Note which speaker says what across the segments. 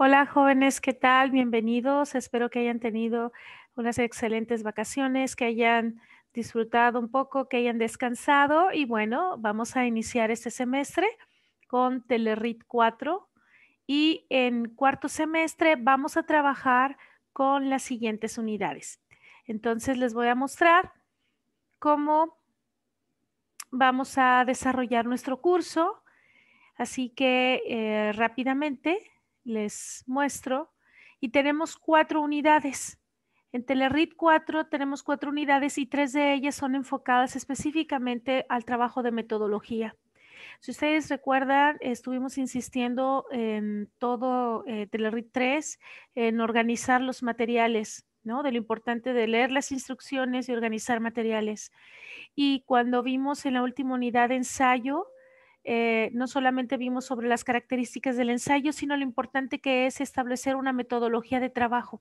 Speaker 1: Hola jóvenes, ¿qué tal? Bienvenidos. Espero que hayan tenido unas excelentes vacaciones, que hayan disfrutado un poco, que hayan descansado. Y bueno, vamos a iniciar este semestre con Telerit 4. Y en cuarto semestre vamos a trabajar con las siguientes unidades. Entonces les voy a mostrar cómo vamos a desarrollar nuestro curso. Así que eh, rápidamente les muestro. Y tenemos cuatro unidades. En Telerit 4 tenemos cuatro unidades y tres de ellas son enfocadas específicamente al trabajo de metodología. Si ustedes recuerdan, estuvimos insistiendo en todo eh, Telerit 3, en organizar los materiales, ¿no? De lo importante de leer las instrucciones y organizar materiales. Y cuando vimos en la última unidad de ensayo, eh, no solamente vimos sobre las características del ensayo, sino lo importante que es establecer una metodología de trabajo.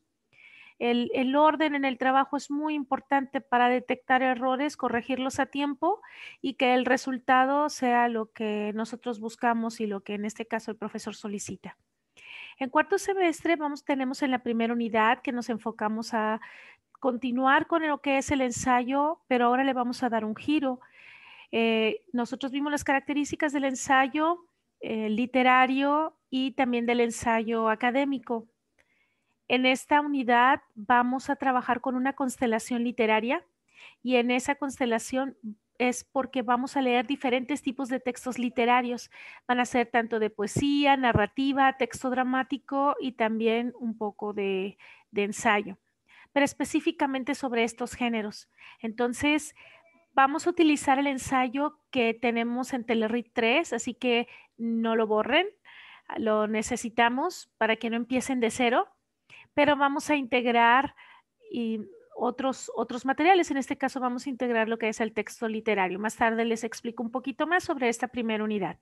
Speaker 1: El, orden en el trabajo es muy importante para detectar errores, corregirlos a tiempo y que el resultado sea lo que nosotros buscamos y lo que en este caso el profesor solicita. En cuarto semestre vamos, tenemos en la primera unidad que nos enfocamos a continuar con lo que es el ensayo, pero ahora le vamos a dar un giro eh, nosotros vimos las características del ensayo eh, literario y también del ensayo académico. En esta unidad vamos a trabajar con una constelación literaria y en esa constelación es porque vamos a leer diferentes tipos de textos literarios. Van a ser tanto de poesía, narrativa, texto dramático y también un poco de ensayo, pero específicamente sobre estos géneros. Entonces, vamos a utilizar el ensayo que tenemos en Telerit 3, así que no lo borren, lo necesitamos para que no empiecen de cero, pero vamos a integrar y otros, otros materiales. En este caso vamos a integrar lo que es el texto literario. Más tarde les explico un poquito más sobre esta primera unidad.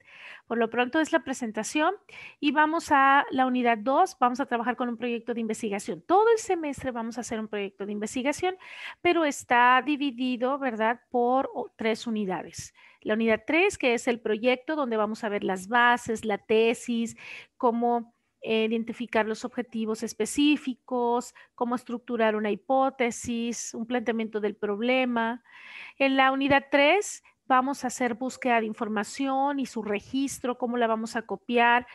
Speaker 1: Por lo pronto es la presentación y vamos a la unidad 2. Vamos a trabajar con un proyecto de investigación. Todo el semestre vamos a hacer un proyecto de investigación, pero está dividido, ¿verdad?, por tres unidades. La unidad 3, que es el proyecto donde vamos a ver las bases, la tesis, cómo eh, identificar los objetivos específicos, cómo estructurar una hipótesis, un planteamiento del problema. En la unidad 3 vamos a hacer búsqueda de información y su registro, cómo la vamos a copiar,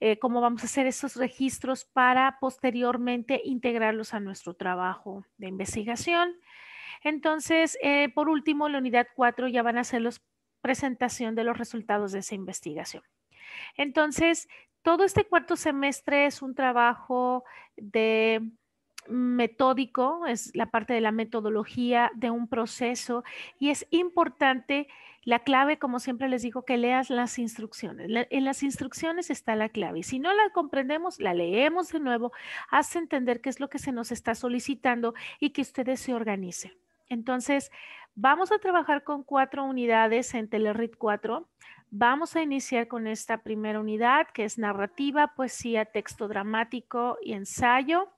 Speaker 1: eh, cómo vamos a hacer esos registros para posteriormente integrarlos a nuestro trabajo de investigación. Entonces, eh, por último, la unidad 4 ya van a hacer la presentación de los resultados de esa investigación. Entonces, todo este cuarto semestre es un trabajo de metódico, es la parte de la metodología de un proceso y es importante la clave, como siempre les digo, que leas las instrucciones. en las instrucciones está la clave. Si no la comprendemos, la leemos de nuevo, hace entender qué es lo que se nos está solicitando y que ustedes se organicen. Entonces, vamos a trabajar con cuatro unidades en Telerit 4. Vamos a iniciar con esta primera unidad que es narrativa, poesía, texto dramático y ensayo.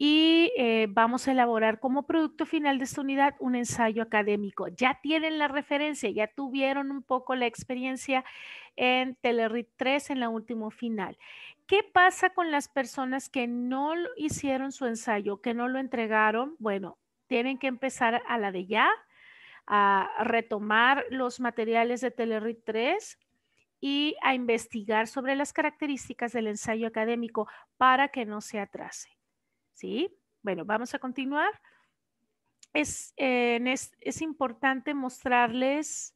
Speaker 1: Y eh, vamos a elaborar como producto final de esta unidad un ensayo académico. Ya tienen la referencia, ya tuvieron un poco la experiencia en Telerit 3 en la última final. ¿Qué pasa con las personas que no hicieron su ensayo, que no lo entregaron? Bueno, tienen que empezar a la de ya a retomar los materiales de Telerit 3 y a investigar sobre las características del ensayo académico para que no se atrase. ¿Sí? Bueno, vamos a continuar. es eh, importante mostrarles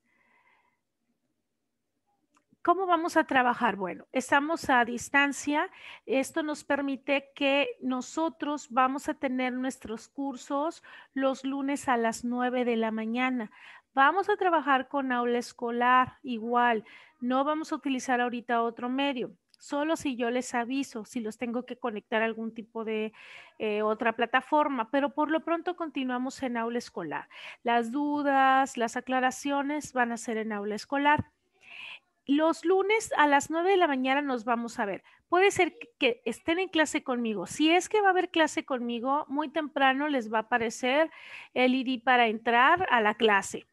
Speaker 1: ¿Cómo vamos a trabajar? Bueno, estamos a distancia. Esto nos permite que nosotros vamos a tener nuestros cursos los lunes a las 9 de la mañana. Vamos a trabajar con aula escolar igual. No vamos a utilizar ahorita otro medio solo si yo les aviso, si los tengo que conectar a algún tipo de eh, otra plataforma, pero por lo pronto continuamos en aula escolar. Las dudas, las aclaraciones van a ser en aula escolar los lunes a las 9 de la mañana nos vamos a ver. Puede ser que estén en clase conmigo. Si es que va a haber clase conmigo, muy temprano les va a aparecer el ID para entrar a la clase.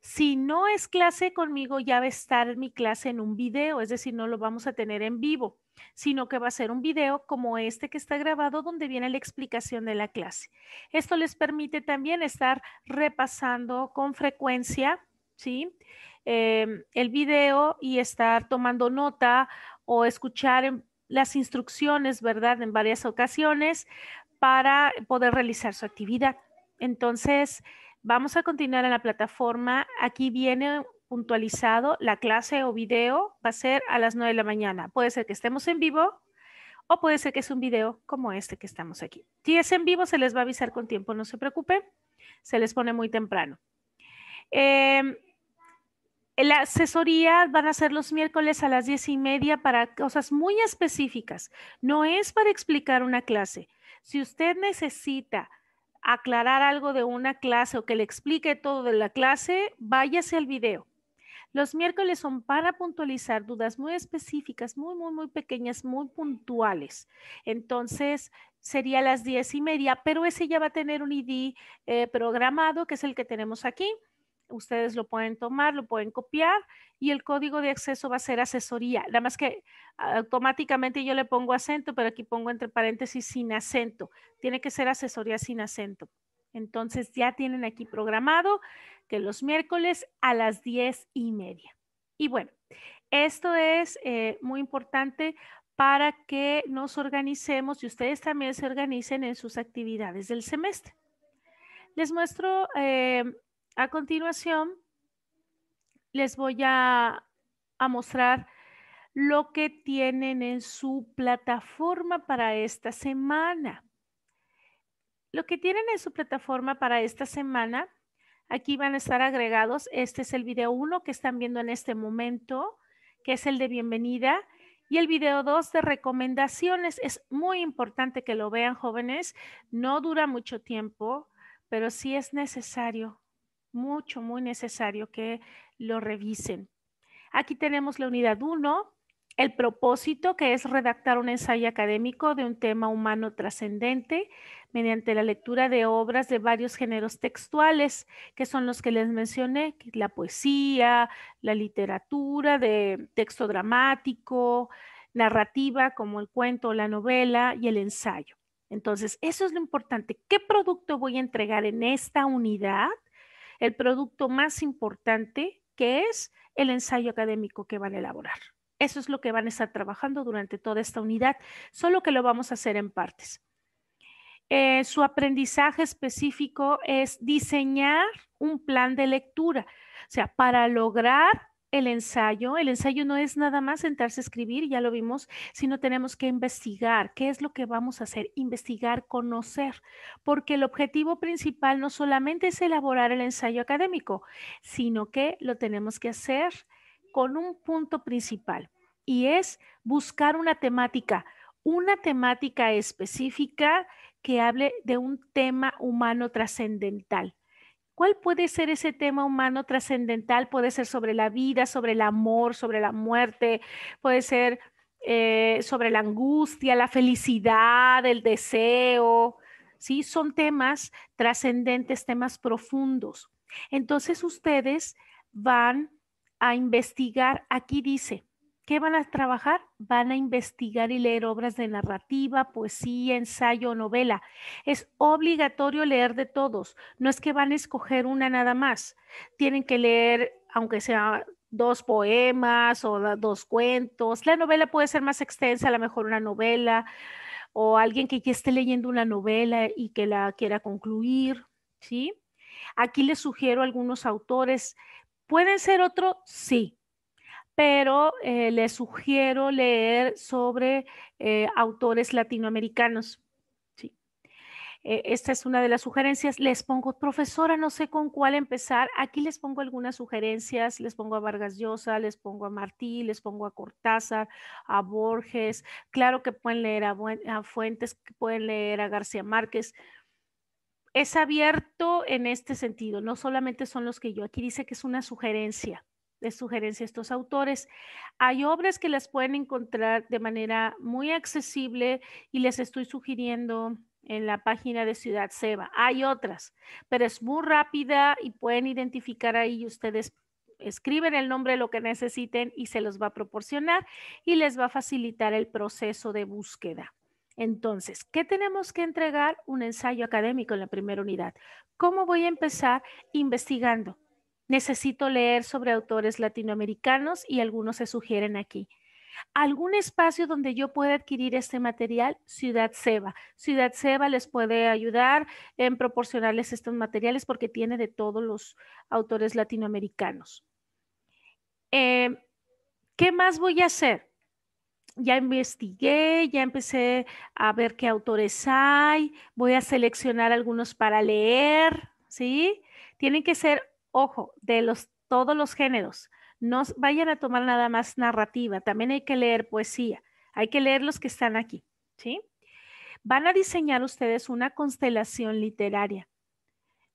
Speaker 1: Si no es clase conmigo, ya va a estar mi clase en un video, es decir, no lo vamos a tener en vivo, sino que va a ser un video como este que está grabado donde viene la explicación de la clase. Esto les permite también estar repasando con frecuencia, ¿sí? sí Em, el video y estar tomando nota o escuchar las instrucciones, ¿verdad? En varias ocasiones para poder realizar su actividad. Entonces, vamos a continuar en la plataforma. Aquí viene puntualizado la clase o video va a ser a las 9 de la mañana. Puede ser que estemos en vivo o puede ser que es un video como este que estamos aquí. Si es en vivo, se les va a avisar con tiempo, no se preocupe Se les pone muy temprano. Eh, la asesoría van a ser los miércoles a las diez y media para cosas muy específicas. No es para explicar una clase. Si usted necesita aclarar algo de una clase o que le explique todo de la clase, váyase al video. Los miércoles son para puntualizar dudas muy específicas, muy, muy, muy pequeñas, muy puntuales. Entonces, sería a las diez y media, pero ese ya va a tener un ID eh, programado, que es el que tenemos aquí ustedes lo pueden tomar, lo pueden copiar y el código de acceso va a ser asesoría. Nada más que automáticamente yo le pongo acento, pero aquí pongo entre paréntesis sin acento. Tiene que ser asesoría sin acento. Entonces ya tienen aquí programado que los miércoles a las diez y media. Y bueno, esto es eh, muy importante para que nos organicemos y ustedes también se organicen en sus actividades del semestre. Les muestro eh, a continuación, les voy a, mostrar lo que tienen en su plataforma para esta semana. Lo que tienen en su plataforma para esta semana, aquí van a estar agregados. Este es el video 1 que están viendo en este momento, que es el de bienvenida. Y el video 2 de recomendaciones es muy importante que lo vean jóvenes. No dura mucho tiempo, pero sí es necesario mucho, muy necesario que lo revisen. Aquí tenemos la unidad 1, el propósito, que es redactar un ensayo académico de un tema humano trascendente mediante la lectura de obras de varios géneros textuales, que son los que les mencioné, la poesía, la literatura de texto dramático, narrativa como el cuento, la novela y el ensayo. Entonces, eso es lo importante. ¿Qué producto voy a entregar en esta unidad? el producto más importante que es el ensayo académico que van a elaborar. Eso es lo que van a estar trabajando durante toda esta unidad, solo que lo vamos a hacer en partes. Eh, su aprendizaje específico es diseñar un plan de lectura, o sea, para lograr el ensayo. El ensayo no es nada más sentarse a escribir, ya lo vimos, sino tenemos que investigar qué es lo que vamos a hacer, investigar, conocer, porque el objetivo principal no solamente es elaborar el ensayo académico, sino que lo tenemos que hacer con un punto principal y es buscar una temática, una temática específica que hable de un tema humano trascendental ¿Cuál puede ser ese tema humano trascendental? Puede ser sobre la vida, sobre el amor, sobre la muerte, puede ser eh, sobre la angustia, la felicidad, el deseo. ¿sí? Son temas trascendentes, temas profundos. Entonces ustedes van a investigar, aquí dice, ¿Qué van a trabajar? Van a investigar y leer obras de narrativa, poesía, ensayo, novela. Es obligatorio leer de todos. No es que van a escoger una nada más. Tienen que leer, aunque sea dos poemas o dos cuentos. La novela puede ser más extensa, a lo mejor una novela o alguien que esté leyendo una novela y que la quiera concluir, ¿sí? Aquí les sugiero algunos autores. ¿Pueden ser otro? Sí, pero eh, les sugiero leer sobre eh, autores latinoamericanos. Sí. Eh, esta es una de las sugerencias. Les pongo, profesora, no sé con cuál empezar. Aquí les pongo algunas sugerencias. Les pongo a Vargas Llosa, les pongo a Martí, les pongo a Cortázar, a Borges. Claro que pueden leer a, a Fuentes, pueden leer a García Márquez es abierto en este sentido, no solamente son los que yo, aquí dice que es una sugerencia de sugerencia a estos autores. Hay obras que las pueden encontrar de manera muy accesible y les estoy sugiriendo en la página de Ciudad Seba. Hay otras, pero es muy rápida y pueden identificar ahí ustedes escriben el nombre de lo que necesiten y se los va a proporcionar y les va a facilitar el proceso de búsqueda. Entonces, ¿qué tenemos que entregar? Un ensayo académico en la primera unidad. ¿Cómo voy a empezar investigando? Necesito leer sobre autores latinoamericanos y algunos se sugieren aquí. ¿Algún espacio donde yo pueda adquirir este material? Ciudad Seba. Ciudad Seba les puede ayudar en proporcionarles estos materiales porque tiene de todos los autores latinoamericanos. Eh, ¿Qué más voy a hacer? ya investigué, ya empecé a ver qué autores hay, voy a seleccionar algunos para leer, ¿sí? Tienen que ser ojo, de los, todos los géneros. No vayan a tomar nada más narrativa, también hay que leer poesía, hay que leer los que están aquí, ¿sí? Van a diseñar ustedes una constelación literaria.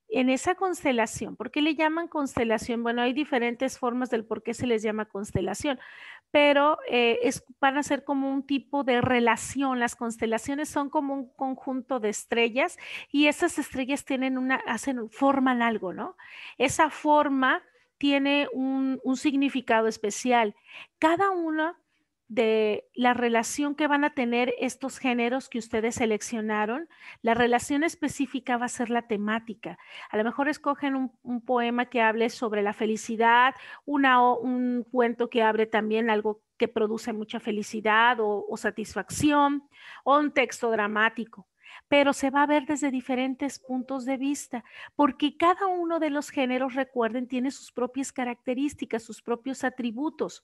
Speaker 1: En esa constelación, ¿por qué le llaman constelación? Bueno, hay diferentes formas del por qué se les llama constelación, pero eh, van a ser como un tipo de relación. Las constelaciones son como un conjunto de estrellas y esas estrellas tienen hacen, forman algo, ¿no? Esa forma tiene un significado especial. Cada una de la relación que van a tener estos géneros que ustedes seleccionaron. La relación específica va a ser la temática. A lo mejor escogen un, poema que hable sobre la felicidad, un cuento que hable también algo que produce mucha felicidad o, o satisfacción, o un texto dramático pero se va a ver desde diferentes puntos de vista, porque cada uno de los géneros, recuerden, tiene sus propias características, sus propios atributos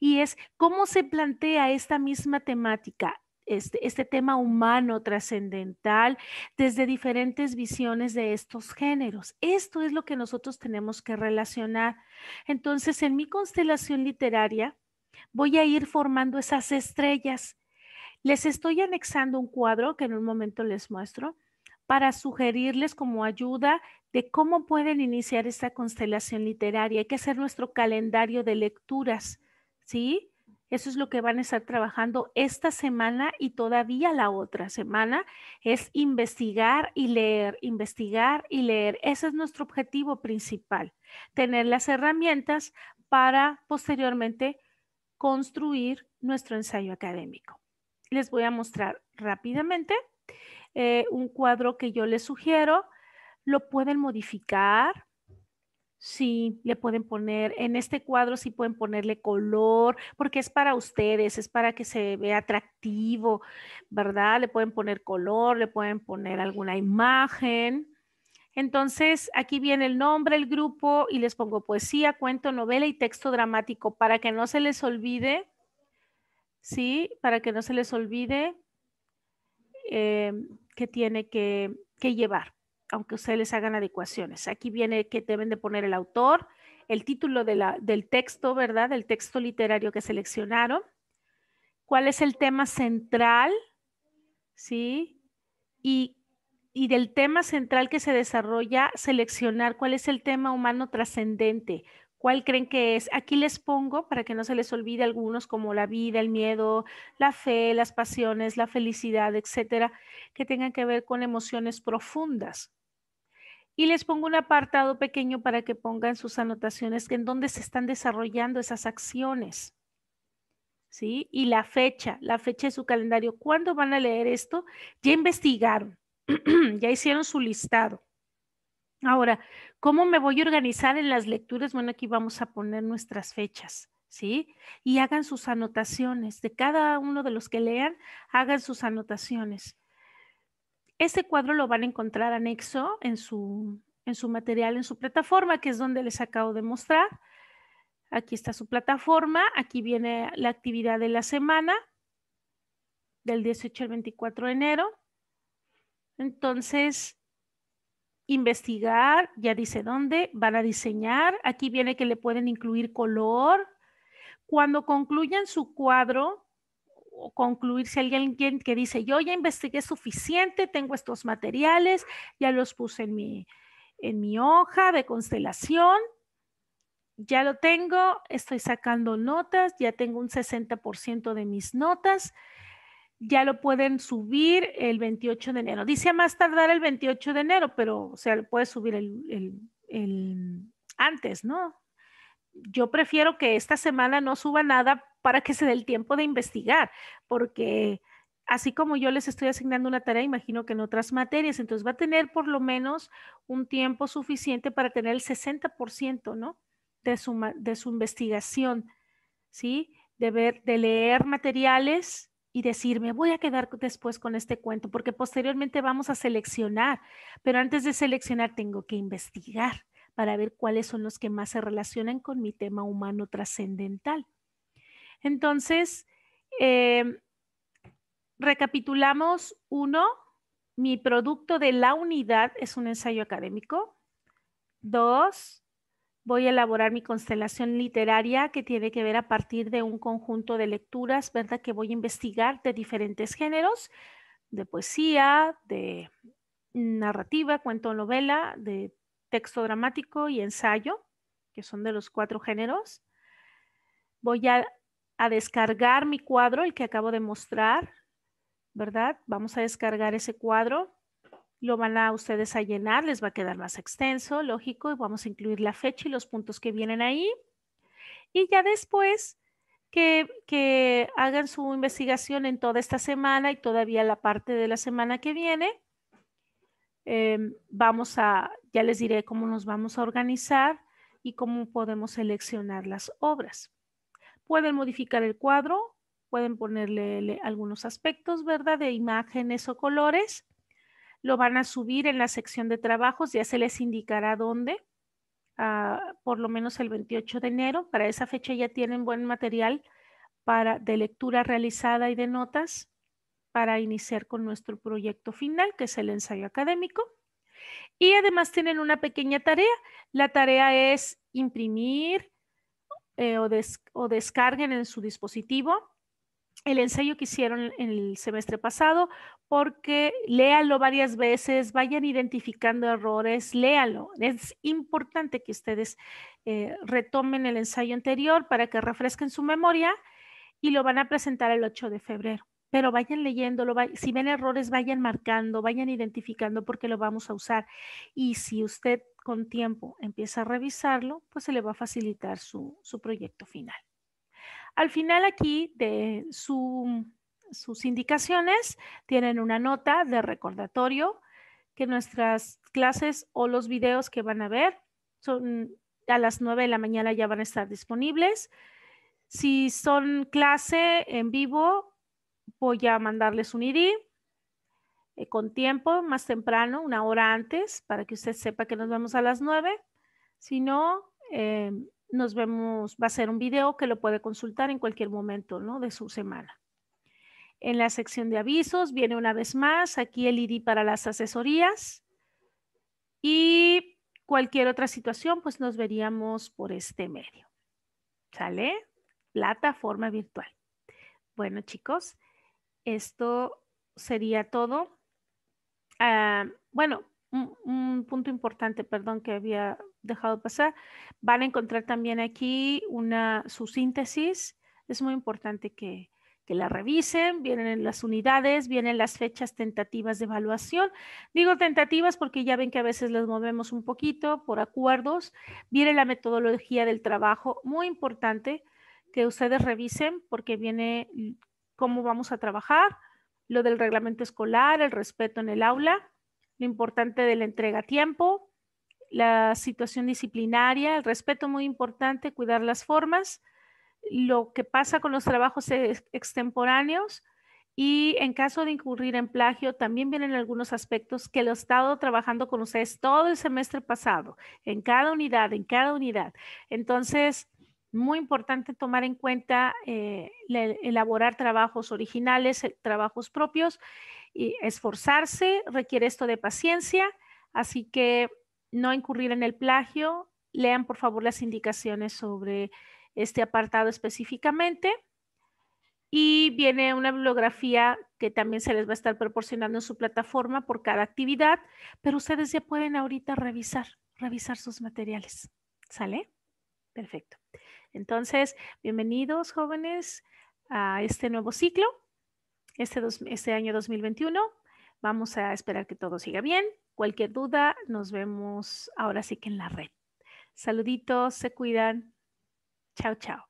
Speaker 1: y es cómo se plantea esta misma temática este, este, tema humano trascendental desde diferentes visiones de estos géneros. Esto es lo que nosotros tenemos que relacionar. Entonces, en mi constelación literaria, voy a ir formando esas estrellas. Les estoy anexando un cuadro que en un momento les muestro para sugerirles como ayuda de cómo pueden iniciar esta constelación literaria. Hay que hacer nuestro calendario de lecturas ¿sí? Eso es lo que van a estar trabajando esta semana y todavía la otra semana, es investigar y leer, investigar y leer. Ese es nuestro objetivo principal, tener las herramientas para posteriormente construir nuestro ensayo académico. Les voy a mostrar rápidamente eh, un cuadro que yo les sugiero. Lo pueden modificar, Sí, le pueden poner, en este cuadro sí pueden ponerle color, porque es para ustedes, es para que se vea atractivo, ¿verdad? Le pueden poner color, le pueden poner alguna imagen. Entonces, aquí viene el nombre, el grupo y les pongo poesía, cuento, novela y texto dramático para que no se les olvide, ¿sí? Para que no se les olvide eh, que tiene que llevar aunque ustedes les hagan adecuaciones. Aquí viene que deben de poner el autor, el título del texto, ¿verdad? Del texto literario que seleccionaron. ¿Cuál es el tema central? ¿Sí? Y, y del tema central que se desarrolla, seleccionar cuál es el tema humano trascendente, ¿Cuál creen que es? Aquí les pongo para que no se les olvide algunos como la vida, el miedo, la fe, las pasiones, la felicidad, etcétera, que tengan que ver con emociones profundas y les pongo un apartado pequeño para que pongan sus anotaciones en dónde se están desarrollando esas acciones. ¿Sí? Y la fecha, la fecha de su calendario. ¿Cuándo van a leer esto? Ya investigaron, ya hicieron su listado. Ahora, ¿cómo me voy a organizar en las lecturas? Bueno, aquí vamos a poner nuestras fechas. ¿sí? Y hagan sus anotaciones. De cada uno de los que lean, hagan sus anotaciones. Este cuadro lo van a encontrar anexo su, en su material, en su plataforma, que es donde les acabo de mostrar. Aquí está su plataforma, aquí viene la actividad de la semana, del 18 al 24 de enero. Entonces, investigar, ya dice dónde, van a diseñar, aquí viene que le pueden incluir color. Cuando concluyan su cuadro, concluir si alguien que dice, yo ya investigué suficiente, tengo estos materiales, ya los puse en mi, en mi hoja de constelación, ya lo tengo, estoy sacando notas, ya tengo un 60% de mis notas, ya lo pueden subir el 28 de enero. Dice más tardar el 28 de enero, pero o sea, lo puedes subir el, el antes, ¿no? yo prefiero que esta semana no suba nada para que se dé el tiempo de investigar, porque así como yo les estoy asignando una tarea, imagino que en otras materias, entonces va a tener por lo menos un tiempo suficiente para tener el 60%, ¿no? De su, de su investigación, ¿sí? De ver, de leer materiales y decir, me voy a quedar después con este cuento, porque posteriormente vamos a seleccionar, pero antes de seleccionar tengo que investigar para ver cuáles son los que más se relacionan con mi tema humano trascendental. Entonces, em, recapitulamos, uno, mi producto de la unidad es un ensayo académico. Dos, voy a elaborar mi constelación literaria que tiene que ver a partir de un conjunto de lecturas, ¿verdad? Que voy a investigar de diferentes géneros, de poesía, de narrativa, cuento, novela, de texto dramático y ensayo, que son de los cuatro géneros. Voy a, descargar mi cuadro, el que acabo de mostrar, ¿verdad? Vamos a descargar ese cuadro. Lo van a ustedes a llenar, les va a quedar más extenso, lógico, y vamos a incluir la fecha y los puntos que vienen ahí. Y ya después que, que hagan su investigación en toda esta semana y todavía la parte de la semana que viene, em, vamos a ya les diré cómo nos vamos a organizar y cómo podemos seleccionar las obras. Pueden modificar el cuadro, pueden ponerle algunos aspectos, ¿verdad? De imágenes o colores. Lo van a subir en la sección de trabajos, ya se les indicará dónde, ah, por lo menos el 28 de enero. Para esa fecha ya tienen buen material para, de lectura realizada y de notas para iniciar con nuestro proyecto final, que es el ensayo académico. Y además tienen una pequeña tarea. La tarea es imprimir eh, o, descarguen en su dispositivo el ensayo que hicieron en el semestre pasado, porque léanlo varias veces, vayan identificando errores, léanlo. Es importante que ustedes eh, retomen el ensayo anterior para que refresquen su memoria y lo van a presentar el 8 de febrero pero vayan leyéndolo, si ven errores, vayan marcando, vayan identificando porque lo vamos a usar. Y si usted con tiempo empieza a revisarlo, pues se le va a facilitar su, proyecto final. Al final aquí de sus indicaciones tienen una nota de recordatorio que nuestras clases o los videos que van a ver son a las 9 de la mañana ya van a estar disponibles. Si son clase en vivo, voy a mandarles un ID eh, con tiempo, más temprano, una hora antes, para que usted sepa que nos vemos a las 9. Si no, eh, nos vemos, va a ser un video que lo puede consultar en cualquier momento ¿no? de su semana. En la sección de avisos viene una vez más aquí el ID para las asesorías y cualquier otra situación, pues nos veríamos por este medio. ¿Sale? Plataforma virtual. Bueno, chicos, esto sería todo. Ah, bueno, un, punto importante, perdón, que había dejado pasar. Van a encontrar también aquí una, su síntesis. Es muy importante que, que la revisen, vienen las unidades, vienen las fechas tentativas de evaluación. Digo tentativas porque ya ven que a veces las movemos un poquito por acuerdos. Viene la metodología del trabajo, muy importante que ustedes revisen porque viene cómo vamos a trabajar, lo del reglamento escolar, el respeto en el aula, lo importante de la entrega a tiempo, la situación disciplinaria, el respeto muy importante, cuidar las formas, lo que pasa con los trabajos extemporáneos y en caso de incurrir en plagio también vienen algunos aspectos que lo he estado trabajando con ustedes todo el semestre pasado, en cada unidad, en cada unidad. Entonces, muy importante tomar en cuenta eh, elaborar trabajos originales, eh, trabajos propios y esforzarse, requiere esto de paciencia, así que no incurrir en el plagio. Lean por favor las indicaciones sobre este apartado específicamente. Y viene una bibliografía que también se les va a estar proporcionando en su plataforma por cada actividad, pero ustedes ya pueden ahorita revisar, revisar sus materiales. ¿Sale? Perfecto. Entonces, bienvenidos jóvenes a este nuevo ciclo, este, este año 2021. Vamos a esperar que todo siga bien. Cualquier duda, nos vemos ahora sí que en la red. Saluditos, se cuidan. Chao, chao.